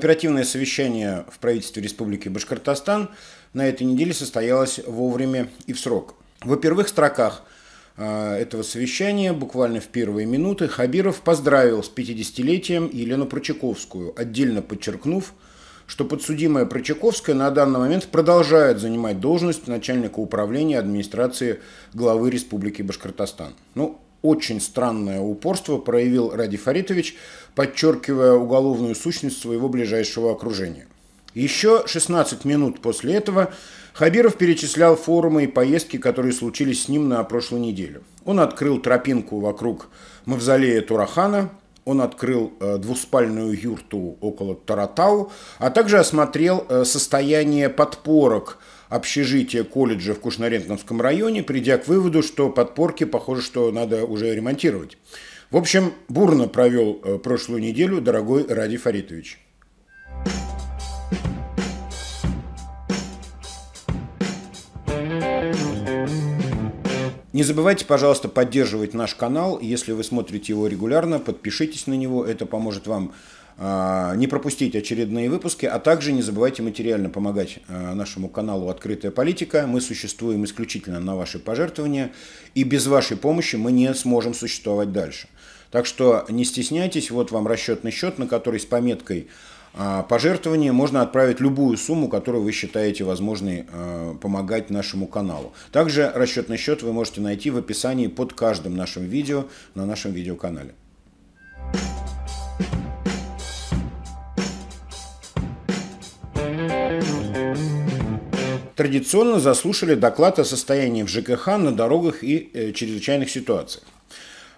Оперативное совещание в правительстве Республики Башкортостан на этой неделе состоялось вовремя и в срок. Во первых строках э, этого совещания, буквально в первые минуты, Хабиров поздравил с 50-летием Елену Прочаковскую, отдельно подчеркнув, что подсудимая Прочаковская на данный момент продолжает занимать должность начальника управления администрации главы Республики Башкортостан. Ну, очень странное упорство проявил Ради Фаритович, подчеркивая уголовную сущность своего ближайшего окружения. Еще 16 минут после этого Хабиров перечислял форумы и поездки, которые случились с ним на прошлую неделю. Он открыл тропинку вокруг мавзолея Турахана, он открыл э, двуспальную юрту около Таратау, а также осмотрел э, состояние подпорок – общежития колледжа в Кушнарентновском районе, придя к выводу, что подпорки, похоже, что надо уже ремонтировать. В общем, бурно провел э, прошлую неделю дорогой Ради Фаритович. Не забывайте, пожалуйста, поддерживать наш канал. Если вы смотрите его регулярно, подпишитесь на него. Это поможет вам а, не пропустить очередные выпуски, а также не забывайте материально помогать а, нашему каналу «Открытая политика». Мы существуем исключительно на ваши пожертвования, и без вашей помощи мы не сможем существовать дальше. Так что не стесняйтесь, вот вам расчетный счет, на который с пометкой а, пожертвование можно отправить любую сумму, которую вы считаете возможной помогать нашему каналу. Также расчетный счет вы можете найти в описании под каждым нашим видео на нашем видеоканале. Thank you традиционно заслушали доклад о состоянии в ЖКХ на дорогах и э, чрезвычайных ситуациях.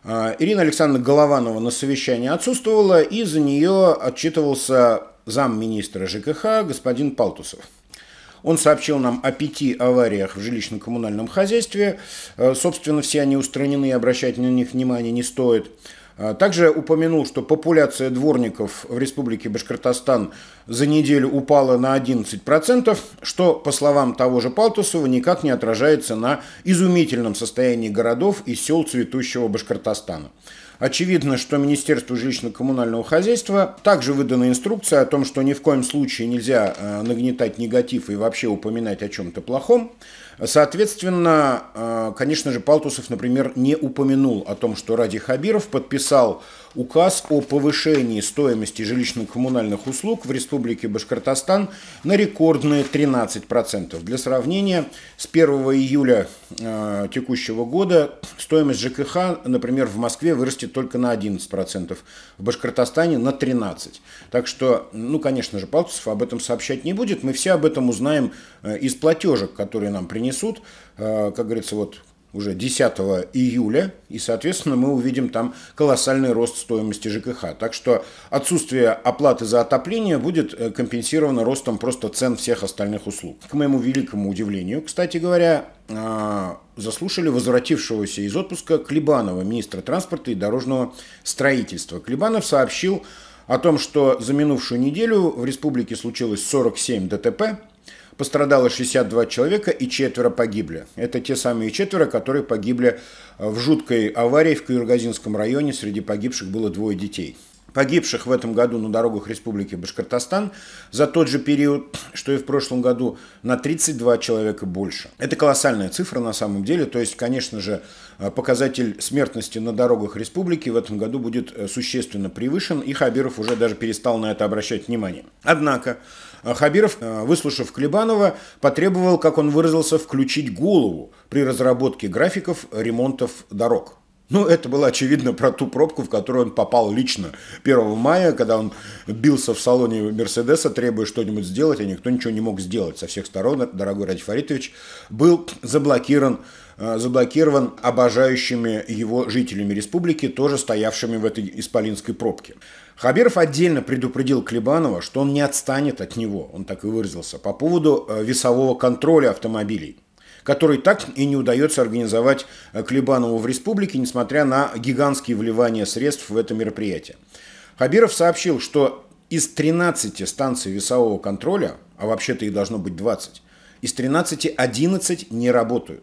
Э, Ирина Александровна Голованова на совещании отсутствовала, и за нее отчитывался замминистра ЖКХ господин Палтусов. Он сообщил нам о пяти авариях в жилищно-коммунальном хозяйстве. Э, собственно, все они устранены, обращать на них внимание не стоит. А, также упомянул, что популяция дворников в Республике Башкортостан за неделю упала на 11%, что, по словам того же Палтусова, никак не отражается на изумительном состоянии городов и сел цветущего Башкортостана. Очевидно, что Министерству жилищно-коммунального хозяйства также выдана инструкция о том, что ни в коем случае нельзя э, нагнетать негатив и вообще упоминать о чем-то плохом. Соответственно, э, конечно же, Палтусов, например, не упомянул о том, что Ради Хабиров подписал указ о повышении стоимости жилищно-коммунальных услуг в Республике Башкортостан на рекордные 13%. Для сравнения, с 1 июля э, текущего года стоимость ЖКХ, например, в Москве вырастет только на 11%, в Башкортостане на 13%. Так что, ну, конечно же, Палтусов об этом сообщать не будет. Мы все об этом узнаем э, из платежек, которые нам принесут. Э, как говорится, вот уже 10 июля, и, соответственно, мы увидим там колоссальный рост стоимости ЖКХ. Так что отсутствие оплаты за отопление будет э, компенсировано ростом просто цен всех остальных услуг. К моему великому удивлению, кстати говоря, а, заслушали возвратившегося из отпуска Клебанова, министра транспорта и дорожного строительства. Клебанов сообщил о том, что за минувшую неделю в республике случилось 47 ДТП, Пострадало 62 человека и четверо погибли. Это те самые четверо, которые погибли в жуткой аварии в Каюргазинском районе. Среди погибших было двое детей погибших в этом году на дорогах Республики Башкортостан за тот же период, что и в прошлом году, на 32 человека больше. Это колоссальная цифра на самом деле, то есть, конечно же, э, показатель смертности на дорогах республики в этом году будет э, существенно превышен, и Хабиров уже даже перестал на это обращать внимание. Однако, э, Хабиров, выслушав Клебанова, потребовал, как он выразился, включить голову при разработке графиков ремонтов дорог. Ну, это было очевидно про ту пробку, в которую он попал лично 1 мая, когда он бился в салоне Мерседеса, требуя что-нибудь сделать, а никто ничего не мог сделать со всех сторон. Дорогой Ради Фаритович был заблокирован э, заблокирован обожающими его жителями республики, тоже стоявшими в этой исполинской пробке. Хабиров отдельно предупредил Клебанова, что он не отстанет от него, он так и выразился, по поводу э, весового контроля автомобилей который так и не удается организовать э, Клебанову в республике, несмотря на гигантские вливания средств в это мероприятие. Хабиров сообщил, что из 13 станций весового контроля, а вообще-то их должно быть 20, из 13 11 не работают.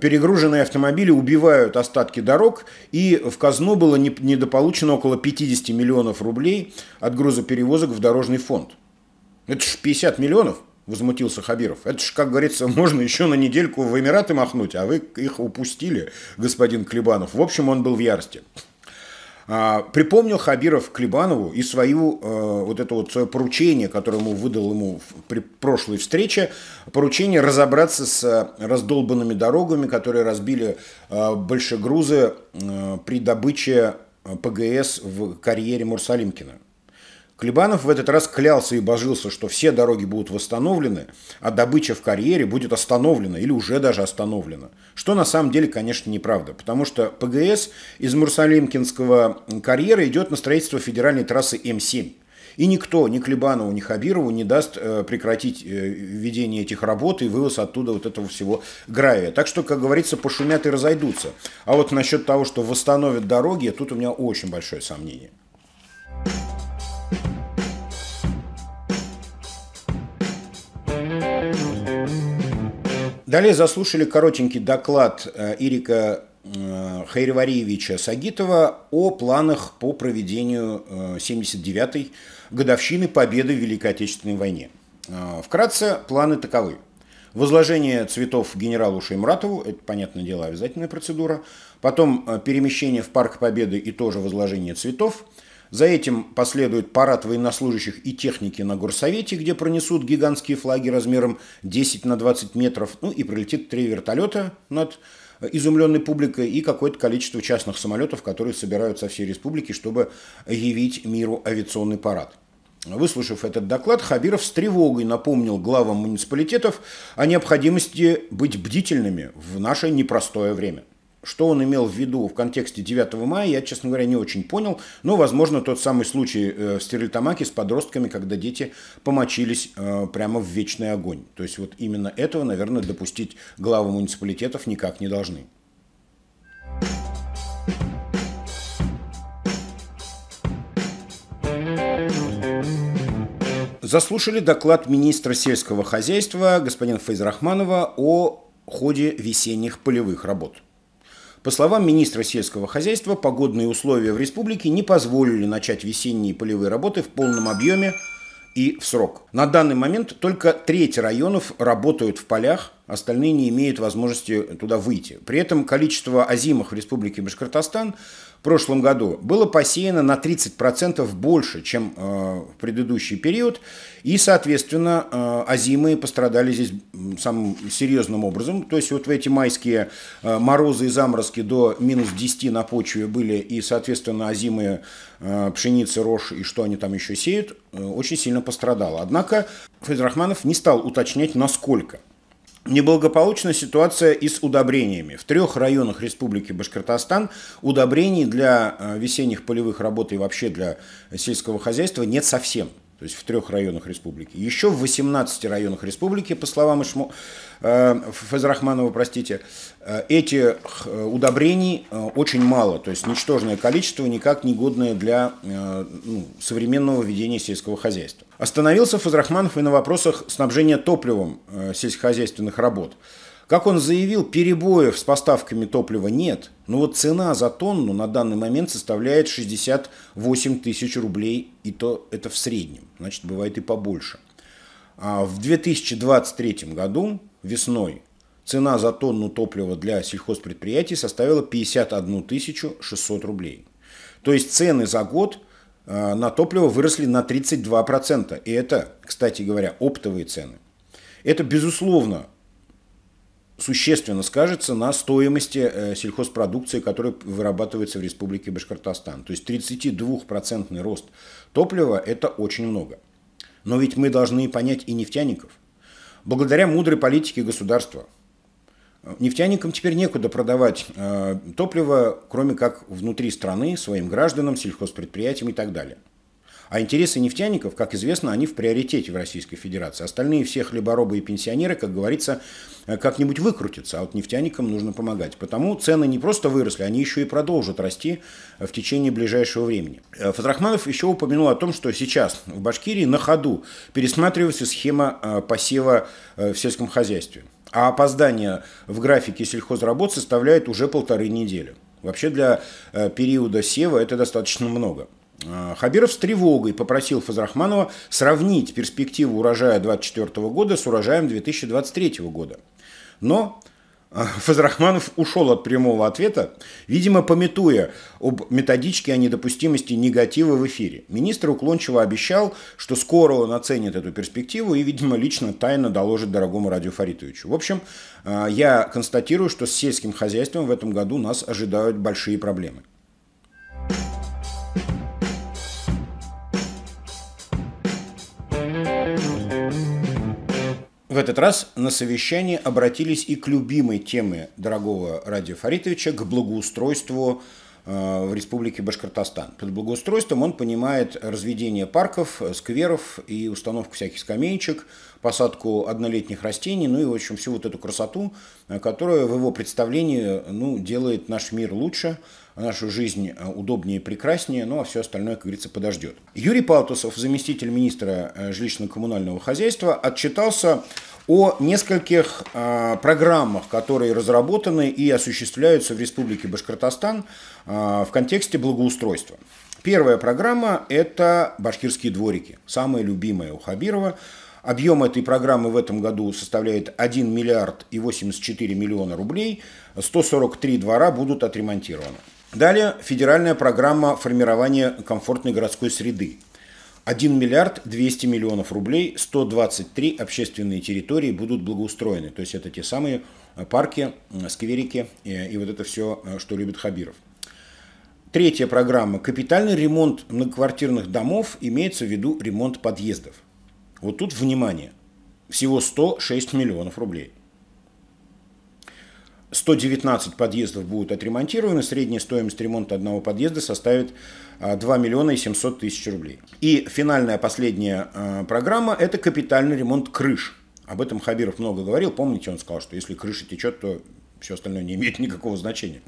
Перегруженные автомобили убивают остатки дорог, и в казну было недополучено около 50 миллионов рублей от грузоперевозок в дорожный фонд. Это же 50 миллионов возмутился Хабиров. Это же, как говорится, можно еще на недельку в Эмираты махнуть, а вы их упустили, господин Клебанов. В общем, он был в ярости. А, припомнил Хабиров Клебанову и свою, э, вот это вот свое поручение, которое ему выдал ему при прошлой встрече, поручение разобраться с э, раздолбанными дорогами, которые разбили э, большегрузы э, при добыче ПГС в карьере Мурсалимкина. Клебанов в этот раз клялся и божился, что все дороги будут восстановлены, а добыча в карьере будет остановлена или уже даже остановлена. Что на самом деле, конечно, неправда, потому что ПГС из Мурсалимкинского карьера идет на строительство федеральной трассы М7. И никто, ни Клебанову, ни Хабирову не даст э, прекратить э, ведение этих работ и вывоз оттуда вот этого всего гравия. Так что, как говорится, пошумят и разойдутся. А вот насчет того, что восстановят дороги, тут у меня очень большое сомнение. Далее заслушали коротенький доклад э, Ирика э, Хайревариевича Сагитова о планах по проведению 79-й э, годовщины победы в Великой Отечественной войне. Вкратце, планы таковы. Возложение цветов генералу Шеймуратову, это, понятное дело, обязательная процедура. Потом перемещение в Парк Победы и тоже возложение цветов – за этим последует парад военнослужащих и техники на горсовете, где пронесут гигантские флаги размером 10 на 20 метров, ну и пролетит три вертолета над изумленной публикой и какое-то количество частных самолетов, которые собираются со всей республики, чтобы явить миру авиационный парад. Выслушав этот доклад, Хабиров с тревогой напомнил главам муниципалитетов о необходимости быть бдительными в наше непростое время – что он имел в виду в контексте 9 мая, я, честно говоря, не очень понял. Но, возможно, тот самый случай э, в Стерлитамаке с подростками, когда дети помочились э, прямо в вечный огонь. То есть вот именно этого, наверное, допустить главы муниципалитетов никак не должны. Заслушали доклад министра сельского хозяйства господина Фейзрахманова о ходе весенних полевых работ. По словам министра сельского хозяйства, погодные условия в республике не позволили начать весенние полевые работы в полном объеме и в срок. На данный момент только треть районов работают в полях, остальные не имеют возможности туда выйти. При этом количество озимых в Республике Башкортостан в прошлом году было посеяно на 30% больше, чем э, в предыдущий период, и, соответственно, э, озимые пострадали здесь самым серьезным образом. То есть вот в эти майские э, морозы и заморозки до минус 10 на почве были, и, соответственно, озимые пшеницы, рожь и что они там еще сеют, очень сильно пострадало. Однако Федор Рахманов не стал уточнять, насколько. Неблагополучна ситуация и с удобрениями. В трех районах Республики Башкортостан удобрений для э, весенних полевых работ и вообще для сельского хозяйства нет совсем то есть в трех районах республики. Еще в 18 районах республики, по словам Ишму, э, Фазрахманова, простите, э, эти э, удобрений очень мало, то есть ничтожное количество, никак не годное для ну, современного ведения сельского хозяйства. Остановился Фазрахманов и на вопросах снабжения топливом сельскохозяйственных работ. Как он заявил, перебоев с поставками топлива нет, но вот цена за тонну на данный момент составляет 68 тысяч рублей, и то это в среднем, значит, бывает и побольше. А в 2023 году, весной, цена за тонну топлива для сельхозпредприятий составила 51 600 рублей. То есть цены за год а, на топливо выросли на 32%. И это, кстати говоря, оптовые цены. Это, безусловно, существенно скажется на стоимости э, сельхозпродукции, которая вырабатывается в Республике Башкортостан. То есть 32% рост топлива – это очень много. Но ведь мы должны понять и нефтяников. Благодаря мудрой политике государства э, нефтяникам теперь некуда продавать э, топливо, кроме как внутри страны, своим гражданам, сельхозпредприятиям и так далее. А интересы нефтяников, как известно, они в приоритете в Российской Федерации. Остальные все хлеборобы и пенсионеры, как говорится, э, как-нибудь выкрутятся, а вот нефтяникам нужно помогать. Потому цены не просто выросли, они еще и продолжат расти э, в течение ближайшего времени. Э, Фатрахманов еще упомянул о том, что сейчас в Башкирии на ходу пересматривается схема посева в сельском хозяйстве. А опоздание в графике сельхозработ составляет уже полторы недели. Вообще для периода сева это достаточно много. Э, Хабиров с тревогой попросил Фазрахманова сравнить перспективу урожая 2024 года с урожаем 2023 года. Но э, Фазрахманов ушел от прямого ответа, видимо, пометуя об методичке о недопустимости негатива в эфире. Министр уклончиво обещал, что скоро он оценит эту перспективу и, видимо, лично тайно доложит дорогому Радио Фаритовичу. В общем, э, я констатирую, что с сельским хозяйством в этом году нас ожидают большие проблемы. этот раз на совещании обратились и к любимой теме дорогого Радия Фаритовича, к благоустройству э, в республике Башкортостан. Под благоустройством он понимает разведение парков, э, скверов и установку всяких скамеечек, посадку однолетних растений, ну и, в общем, всю вот эту красоту, э, которая в его представлении ну, делает наш мир лучше, нашу жизнь удобнее и прекраснее, ну а все остальное, как говорится, подождет. Юрий Паутусов, заместитель министра жилищно-коммунального хозяйства, отчитался о нескольких э, программах, которые разработаны и осуществляются в Республике Башкортостан э, в контексте благоустройства. Первая программа – это «Башкирские дворики», самая любимая у Хабирова. Объем этой программы в этом году составляет 1 миллиард и 84 миллиона рублей. 143 двора будут отремонтированы. Далее федеральная программа формирования комфортной городской среды. 1 миллиард 200 миллионов рублей, 123 общественные территории будут благоустроены. То есть это те самые э, парки, скверики э, и вот это все, э, что любит Хабиров. Третья программа. Капитальный ремонт многоквартирных домов имеется в виду ремонт подъездов. Вот тут внимание. Всего 106 миллионов рублей. 119 подъездов будут отремонтированы, средняя стоимость ремонта одного подъезда составит 2 а, миллиона и 700 тысяч рублей. И финальная, последняя а, программа – это капитальный ремонт крыш. Об этом Хабиров много говорил, помните, он сказал, что если крыша течет, то все остальное не имеет никакого значения.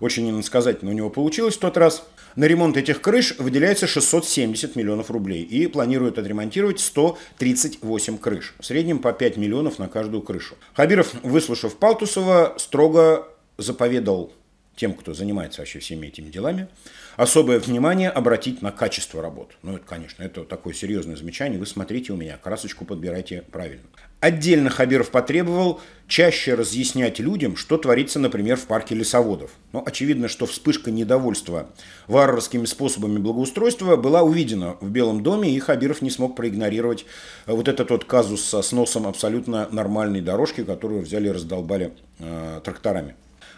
Очень иносказательно у него получилось в тот раз – на ремонт этих крыш выделяется 670 миллионов рублей и планируют отремонтировать 138 крыш. В среднем по 5 миллионов на каждую крышу. Хабиров, выслушав Палтусова, строго заповедал тем, кто занимается вообще всеми этими делами, особое внимание обратить на качество работ. Ну, это, конечно, это такое серьезное замечание. Вы смотрите у меня, красочку подбирайте правильно. Отдельно Хабиров потребовал чаще разъяснять людям, что творится, например, в парке лесоводов. Но ну, очевидно, что вспышка недовольства варварскими способами благоустройства была увидена в Белом доме, и Хабиров не смог проигнорировать э, вот этот вот казус со сносом абсолютно нормальной дорожки, которую взяли и раздолбали э, тракторами.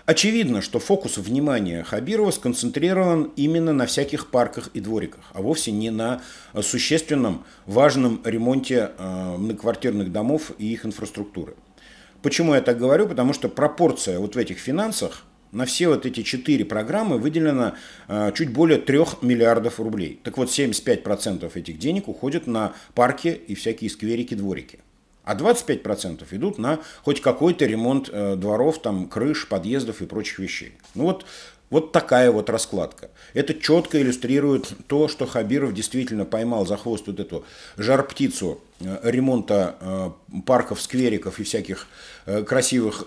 Очевидно, что фокус внимания Хабирова сконцентрирован именно на всяких парках и двориках, а вовсе не на э, существенном, важном ремонте э, многоквартирных домов и их инфраструктуры. Почему я так говорю? Потому что пропорция вот в этих финансах на все вот эти четыре программы выделено э, чуть более 3 миллиардов рублей. Так вот, 75% этих денег уходит на парки и всякие скверики, дворики а 25% идут на хоть какой-то ремонт э, дворов, там, крыш, подъездов и прочих вещей. Ну вот вот такая вот раскладка. Это четко иллюстрирует то, что Хабиров действительно поймал за хвост вот эту жар-птицу э, ремонта э, парков, сквериков и всяких э, красивых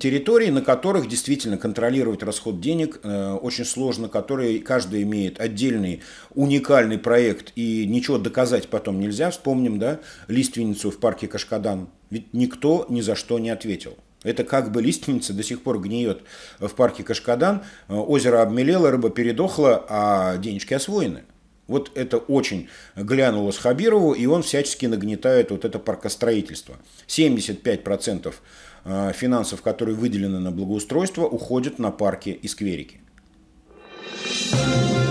территорий, на которых действительно контролировать расход денег очень сложно, которые каждый имеет отдельный уникальный проект и ничего доказать потом нельзя. Вспомним, да, лиственницу в парке Кашкадан. Ведь никто ни за что не ответил. Это как бы лиственница до сих пор гниет в парке Кашкадан. Озеро обмелело, рыба передохла, а денежки освоены. Вот это очень глянуло с Хабирову, и он всячески нагнетает вот это паркостроительство. 75% э, финансов, которые выделены на благоустройство, уходят на парки и скверики. Thank you